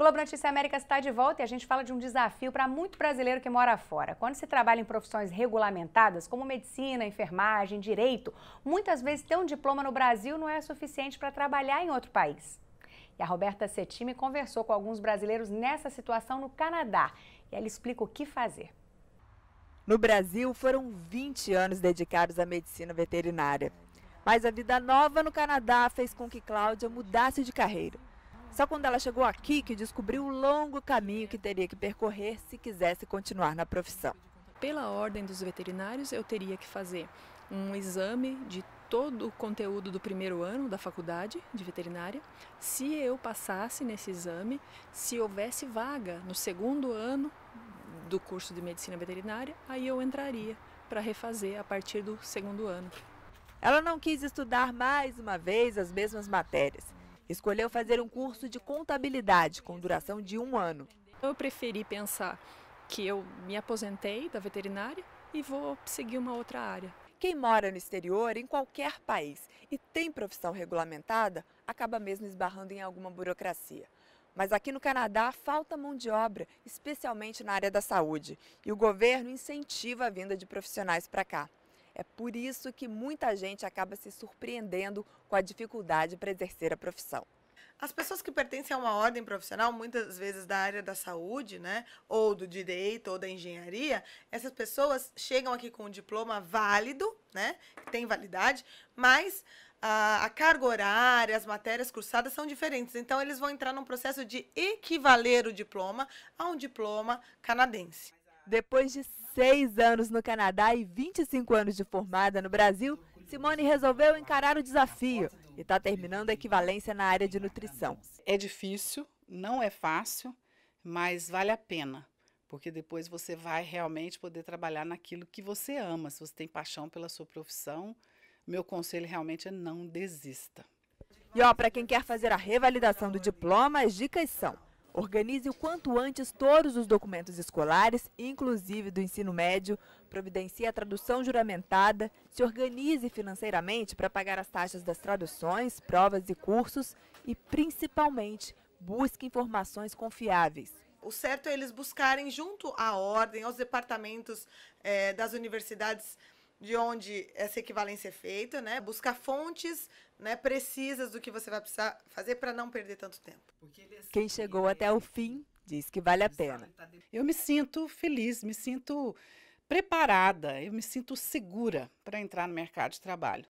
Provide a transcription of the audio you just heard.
Globo Notícia América está de volta e a gente fala de um desafio para muito brasileiro que mora fora. Quando se trabalha em profissões regulamentadas, como medicina, enfermagem, direito, muitas vezes ter um diploma no Brasil não é suficiente para trabalhar em outro país. E a Roberta Setime conversou com alguns brasileiros nessa situação no Canadá e ela explica o que fazer. No Brasil, foram 20 anos dedicados à medicina veterinária. Mas a vida nova no Canadá fez com que Cláudia mudasse de carreira só quando ela chegou aqui que descobriu o longo caminho que teria que percorrer se quisesse continuar na profissão. Pela ordem dos veterinários, eu teria que fazer um exame de todo o conteúdo do primeiro ano da faculdade de veterinária. Se eu passasse nesse exame, se houvesse vaga no segundo ano do curso de medicina veterinária, aí eu entraria para refazer a partir do segundo ano. Ela não quis estudar mais uma vez as mesmas matérias escolheu fazer um curso de contabilidade com duração de um ano. Eu preferi pensar que eu me aposentei da veterinária e vou seguir uma outra área. Quem mora no exterior, em qualquer país, e tem profissão regulamentada, acaba mesmo esbarrando em alguma burocracia. Mas aqui no Canadá falta mão de obra, especialmente na área da saúde, e o governo incentiva a vinda de profissionais para cá. É por isso que muita gente acaba se surpreendendo com a dificuldade para exercer a profissão. As pessoas que pertencem a uma ordem profissional, muitas vezes da área da saúde, né, ou do direito, ou da engenharia, essas pessoas chegam aqui com um diploma válido, né, que tem validade, mas a, a carga horária, as matérias cursadas são diferentes. Então, eles vão entrar num processo de equivaler o diploma a um diploma canadense. Depois de seis anos no Canadá e 25 anos de formada no Brasil, Simone resolveu encarar o desafio e está terminando a equivalência na área de nutrição. É difícil, não é fácil, mas vale a pena, porque depois você vai realmente poder trabalhar naquilo que você ama, se você tem paixão pela sua profissão. Meu conselho realmente é não desista. E ó, para quem quer fazer a revalidação do diploma, as dicas são Organize o quanto antes todos os documentos escolares, inclusive do ensino médio, providencie a tradução juramentada, se organize financeiramente para pagar as taxas das traduções, provas e cursos e, principalmente, busque informações confiáveis. O certo é eles buscarem junto à ordem, aos departamentos eh, das universidades de onde essa equivalência é feita, né? Buscar fontes né, precisas do que você vai precisar fazer para não perder tanto tempo. É Quem chegou né? até o fim diz que vale a pena. Tá eu me sinto feliz, me sinto preparada, eu me sinto segura para entrar no mercado de trabalho.